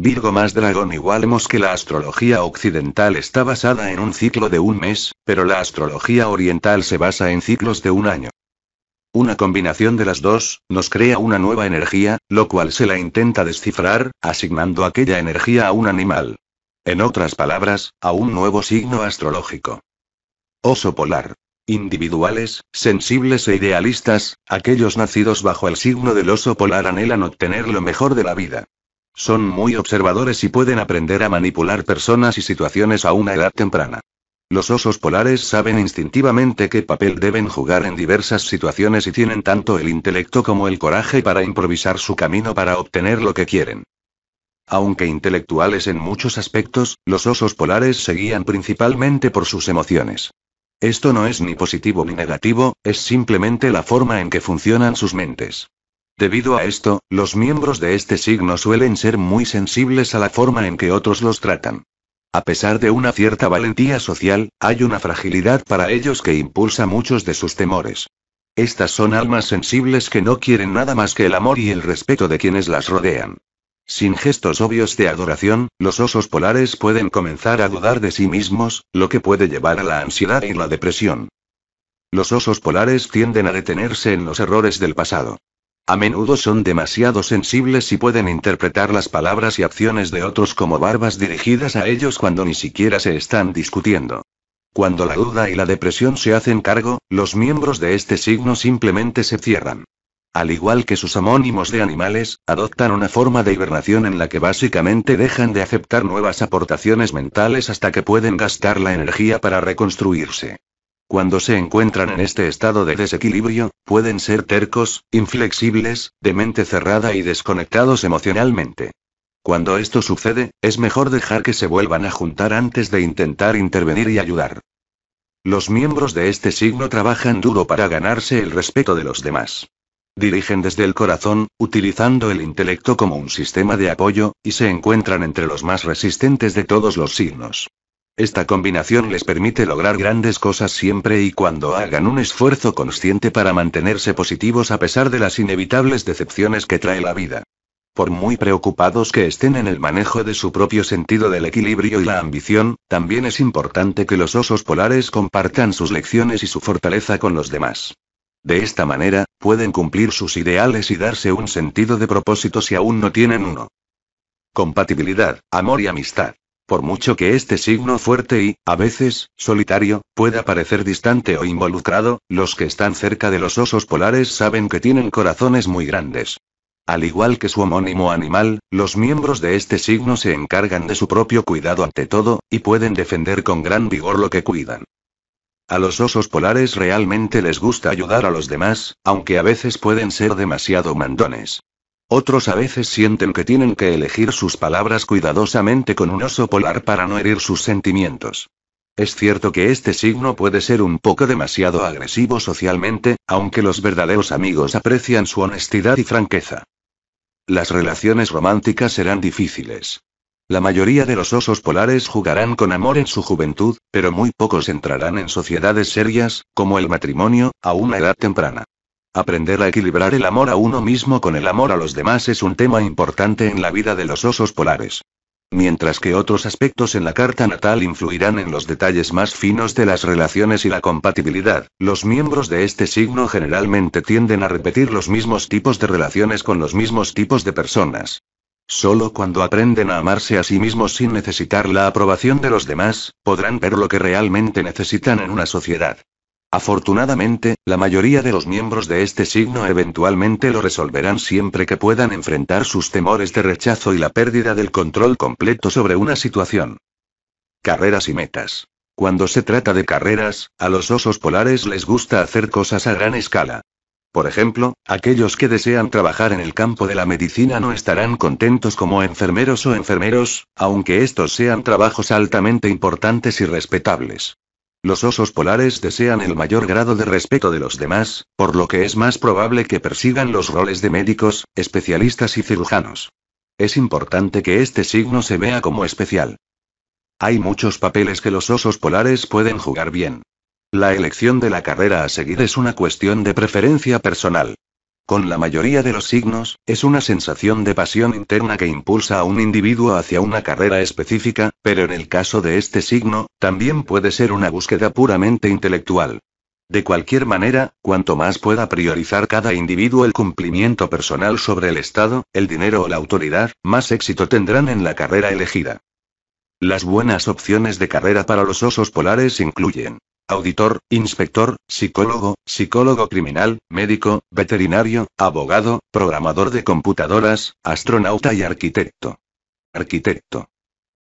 Virgo más dragón igualemos que la astrología occidental está basada en un ciclo de un mes, pero la astrología oriental se basa en ciclos de un año. Una combinación de las dos, nos crea una nueva energía, lo cual se la intenta descifrar, asignando aquella energía a un animal. En otras palabras, a un nuevo signo astrológico. Oso polar. Individuales, sensibles e idealistas, aquellos nacidos bajo el signo del oso polar anhelan obtener lo mejor de la vida. Son muy observadores y pueden aprender a manipular personas y situaciones a una edad temprana. Los osos polares saben instintivamente qué papel deben jugar en diversas situaciones y tienen tanto el intelecto como el coraje para improvisar su camino para obtener lo que quieren. Aunque intelectuales en muchos aspectos, los osos polares se guían principalmente por sus emociones. Esto no es ni positivo ni negativo, es simplemente la forma en que funcionan sus mentes. Debido a esto, los miembros de este signo suelen ser muy sensibles a la forma en que otros los tratan. A pesar de una cierta valentía social, hay una fragilidad para ellos que impulsa muchos de sus temores. Estas son almas sensibles que no quieren nada más que el amor y el respeto de quienes las rodean. Sin gestos obvios de adoración, los osos polares pueden comenzar a dudar de sí mismos, lo que puede llevar a la ansiedad y la depresión. Los osos polares tienden a detenerse en los errores del pasado. A menudo son demasiado sensibles y pueden interpretar las palabras y acciones de otros como barbas dirigidas a ellos cuando ni siquiera se están discutiendo. Cuando la duda y la depresión se hacen cargo, los miembros de este signo simplemente se cierran. Al igual que sus homónimos de animales, adoptan una forma de hibernación en la que básicamente dejan de aceptar nuevas aportaciones mentales hasta que pueden gastar la energía para reconstruirse. Cuando se encuentran en este estado de desequilibrio, pueden ser tercos, inflexibles, de mente cerrada y desconectados emocionalmente. Cuando esto sucede, es mejor dejar que se vuelvan a juntar antes de intentar intervenir y ayudar. Los miembros de este signo trabajan duro para ganarse el respeto de los demás. Dirigen desde el corazón, utilizando el intelecto como un sistema de apoyo, y se encuentran entre los más resistentes de todos los signos. Esta combinación les permite lograr grandes cosas siempre y cuando hagan un esfuerzo consciente para mantenerse positivos a pesar de las inevitables decepciones que trae la vida. Por muy preocupados que estén en el manejo de su propio sentido del equilibrio y la ambición, también es importante que los osos polares compartan sus lecciones y su fortaleza con los demás. De esta manera, pueden cumplir sus ideales y darse un sentido de propósito si aún no tienen uno. Compatibilidad, amor y amistad. Por mucho que este signo fuerte y, a veces, solitario, pueda parecer distante o involucrado, los que están cerca de los osos polares saben que tienen corazones muy grandes. Al igual que su homónimo animal, los miembros de este signo se encargan de su propio cuidado ante todo, y pueden defender con gran vigor lo que cuidan. A los osos polares realmente les gusta ayudar a los demás, aunque a veces pueden ser demasiado mandones. Otros a veces sienten que tienen que elegir sus palabras cuidadosamente con un oso polar para no herir sus sentimientos. Es cierto que este signo puede ser un poco demasiado agresivo socialmente, aunque los verdaderos amigos aprecian su honestidad y franqueza. Las relaciones románticas serán difíciles. La mayoría de los osos polares jugarán con amor en su juventud, pero muy pocos entrarán en sociedades serias, como el matrimonio, a una edad temprana. Aprender a equilibrar el amor a uno mismo con el amor a los demás es un tema importante en la vida de los osos polares. Mientras que otros aspectos en la carta natal influirán en los detalles más finos de las relaciones y la compatibilidad, los miembros de este signo generalmente tienden a repetir los mismos tipos de relaciones con los mismos tipos de personas. Solo cuando aprenden a amarse a sí mismos sin necesitar la aprobación de los demás, podrán ver lo que realmente necesitan en una sociedad. Afortunadamente, la mayoría de los miembros de este signo eventualmente lo resolverán siempre que puedan enfrentar sus temores de rechazo y la pérdida del control completo sobre una situación. Carreras y metas. Cuando se trata de carreras, a los osos polares les gusta hacer cosas a gran escala. Por ejemplo, aquellos que desean trabajar en el campo de la medicina no estarán contentos como enfermeros o enfermeros, aunque estos sean trabajos altamente importantes y respetables. Los osos polares desean el mayor grado de respeto de los demás, por lo que es más probable que persigan los roles de médicos, especialistas y cirujanos. Es importante que este signo se vea como especial. Hay muchos papeles que los osos polares pueden jugar bien. La elección de la carrera a seguir es una cuestión de preferencia personal. Con la mayoría de los signos, es una sensación de pasión interna que impulsa a un individuo hacia una carrera específica, pero en el caso de este signo, también puede ser una búsqueda puramente intelectual. De cualquier manera, cuanto más pueda priorizar cada individuo el cumplimiento personal sobre el Estado, el dinero o la autoridad, más éxito tendrán en la carrera elegida. Las buenas opciones de carrera para los osos polares incluyen auditor, inspector, psicólogo, psicólogo criminal, médico, veterinario, abogado, programador de computadoras, astronauta y arquitecto. Arquitecto.